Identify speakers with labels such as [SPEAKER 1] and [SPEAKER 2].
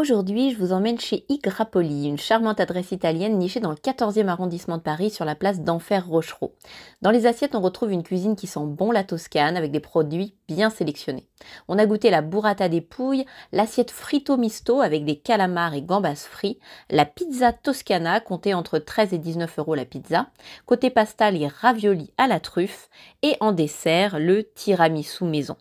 [SPEAKER 1] Aujourd'hui, je vous emmène chez I Grappoli, une charmante adresse italienne nichée dans le 14e arrondissement de Paris sur la place d'Enfer Rochereau. Dans les assiettes, on retrouve une cuisine qui sent bon la Toscane avec des produits bien sélectionnés. On a goûté la burrata des Pouilles, l'assiette frito misto avec des calamars et gambas frits, la pizza toscana comptée entre 13 et 19 euros la pizza, côté pasta les raviolis à la truffe et en dessert le tiramisu maison.